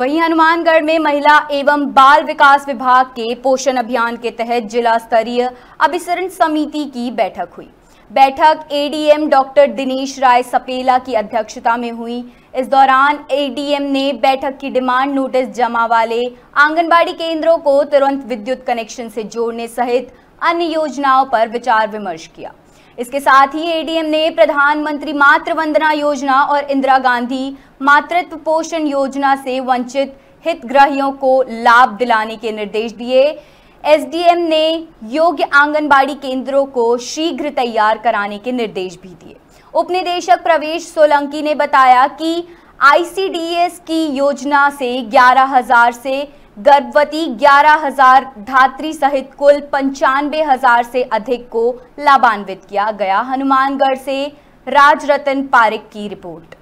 वहीं हनुमानगढ़ में महिला एवं बाल विकास विभाग के पोषण अभियान के तहत जिला स्तरीय अभिसरण समिति की बैठक हुई बैठक एडीएम डॉक्टर दिनेश राय सपेला की अध्यक्षता में हुई इस दौरान एडीएम ने बैठक की डिमांड नोटिस जमा वाले आंगनबाड़ी केंद्रों को तुरंत विद्युत कनेक्शन से जोड़ने सहित अन्य योजनाओं पर विचार विमर्श किया इसके साथ ही एडीएम ने प्रधानमंत्री मातृ वंदना योजना और इंदिरा गांधी मातृत्व पोषण योजना से वंचित हितग्राहियों को लाभ दिलाने के निर्देश दिए एसडीएम ने योग्य आंगनबाड़ी केंद्रों को शीघ्र तैयार कराने के निर्देश भी दिए उपनिदेशक प्रवेश सोलंकी ने बताया कि आईसीडीएस की योजना से 11,000 से गर्भवती ग्यारह हजार धात्री सहित कुल पंचानवे हजार से अधिक को लाभान्वित किया गया हनुमानगढ़ से राजरतन पारिक की रिपोर्ट